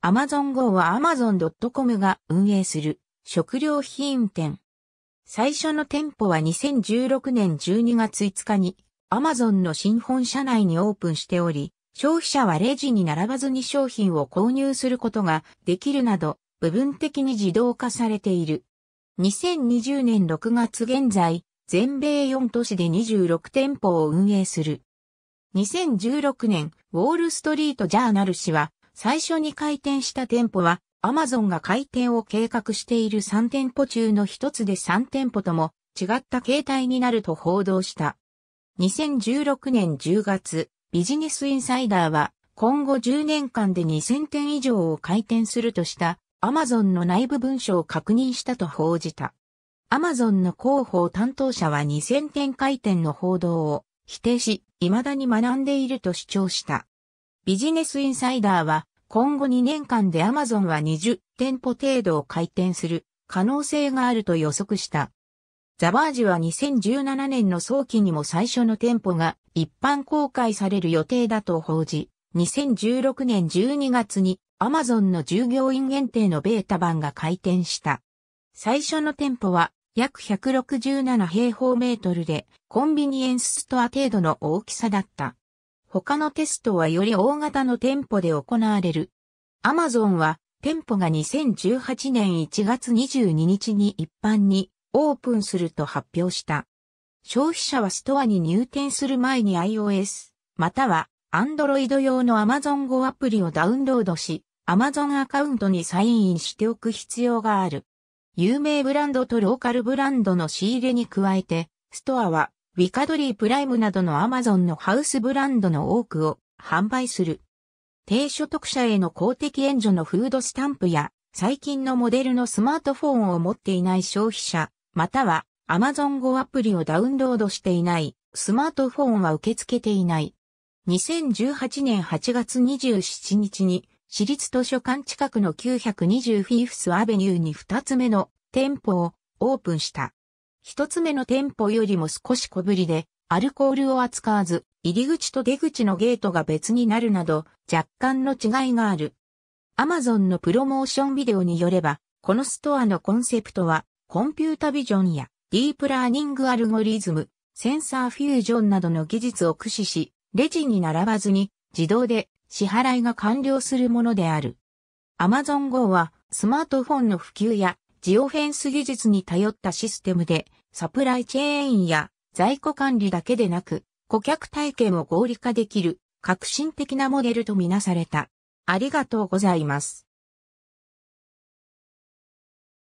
アマゾン GO は Amazon.com が運営する食料品店。最初の店舗は2016年12月5日に Amazon の新本社内にオープンしており、消費者はレジに並ばずに商品を購入することができるなど、部分的に自動化されている。2020年6月現在、全米4都市で26店舗を運営する。2016年、ウォールストリートジャーナル氏は、最初に開店した店舗は、アマゾンが開店を計画している3店舗中の一つで3店舗とも違った形態になると報道した。2016年10月、ビジネスインサイダーは今後10年間で2000店以上を開店するとしたアマゾンの内部文書を確認したと報じた。アマゾンの広報担当者は2000店開店の報道を否定し、未だに学んでいると主張した。ビジネスインサイダーは、今後2年間でアマゾンは20店舗程度を開店する可能性があると予測した。ザバージは2017年の早期にも最初の店舗が一般公開される予定だと報じ、2016年12月にアマゾンの従業員限定のベータ版が開店した。最初の店舗は約167平方メートルでコンビニエンスストア程度の大きさだった。他のテストはより大型の店舗で行われる。アマゾンは店舗が2018年1月22日に一般にオープンすると発表した。消費者はストアに入店する前に iOS または Android 用の Amazon 語アプリをダウンロードし Amazon アカウントにサインインしておく必要がある。有名ブランドとローカルブランドの仕入れに加えて、ストアはウィカドリープライムなどのアマゾンのハウスブランドの多くを販売する。低所得者への公的援助のフードスタンプや最近のモデルのスマートフォンを持っていない消費者、または Amazon Go アプリをダウンロードしていないスマートフォンは受け付けていない。2018年8月27日に私立図書館近くの920フィーフスアベニューに2つ目の店舗をオープンした。一つ目の店舗よりも少し小ぶりで、アルコールを扱わず、入り口と出口のゲートが別になるなど、若干の違いがある。アマゾンのプロモーションビデオによれば、このストアのコンセプトは、コンピュータビジョンやディープラーニングアルゴリズム、センサーフュージョンなどの技術を駆使し、レジに並ばずに自動で支払いが完了するものである。Amazon Go はスマートフォンの普及やジオフェンス技術に頼ったシステムでサプライチェーンや在庫管理だけでなく、顧客体験を合理化できる革新的なモデルとみなされた。ありがとうございます。